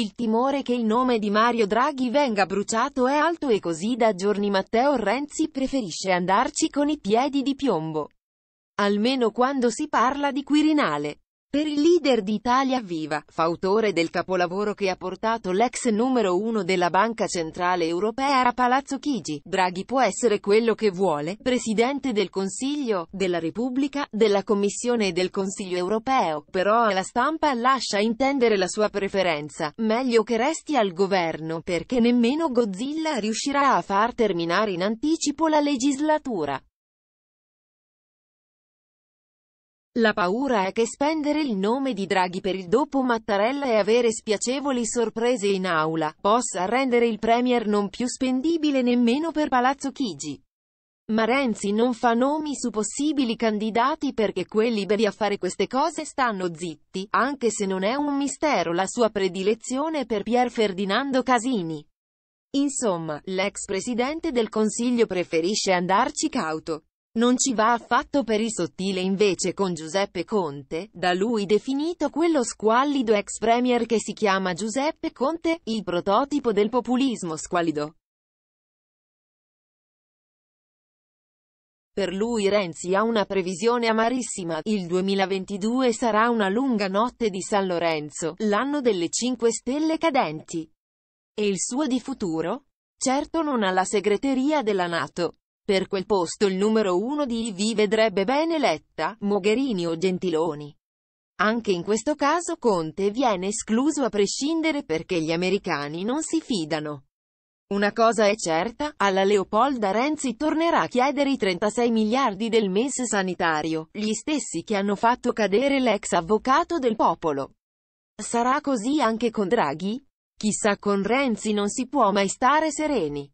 Il timore che il nome di Mario Draghi venga bruciato è alto e così da giorni Matteo Renzi preferisce andarci con i piedi di piombo. Almeno quando si parla di Quirinale. Per il leader d'Italia Viva, fautore del capolavoro che ha portato l'ex numero uno della Banca Centrale Europea a Palazzo Chigi, Draghi può essere quello che vuole, Presidente del Consiglio, della Repubblica, della Commissione e del Consiglio Europeo, però la stampa lascia intendere la sua preferenza, meglio che resti al governo, perché nemmeno Godzilla riuscirà a far terminare in anticipo la legislatura. La paura è che spendere il nome di Draghi per il dopo Mattarella e avere spiacevoli sorprese in aula, possa rendere il Premier non più spendibile nemmeno per Palazzo Chigi. Ma Renzi non fa nomi su possibili candidati perché quelli bravi a fare queste cose stanno zitti, anche se non è un mistero la sua predilezione per Pier Ferdinando Casini. Insomma, l'ex presidente del Consiglio preferisce andarci cauto. Non ci va affatto per il sottile invece con Giuseppe Conte, da lui definito quello squallido ex premier che si chiama Giuseppe Conte, il prototipo del populismo squallido. Per lui Renzi ha una previsione amarissima, il 2022 sarà una lunga notte di San Lorenzo, l'anno delle 5 stelle cadenti. E il suo di futuro? Certo non alla segreteria della Nato. Per quel posto il numero uno di IV vedrebbe bene Letta, Mogherini o Gentiloni. Anche in questo caso Conte viene escluso a prescindere perché gli americani non si fidano. Una cosa è certa, alla Leopolda Renzi tornerà a chiedere i 36 miliardi del MES sanitario, gli stessi che hanno fatto cadere l'ex avvocato del popolo. Sarà così anche con Draghi? Chissà con Renzi non si può mai stare sereni.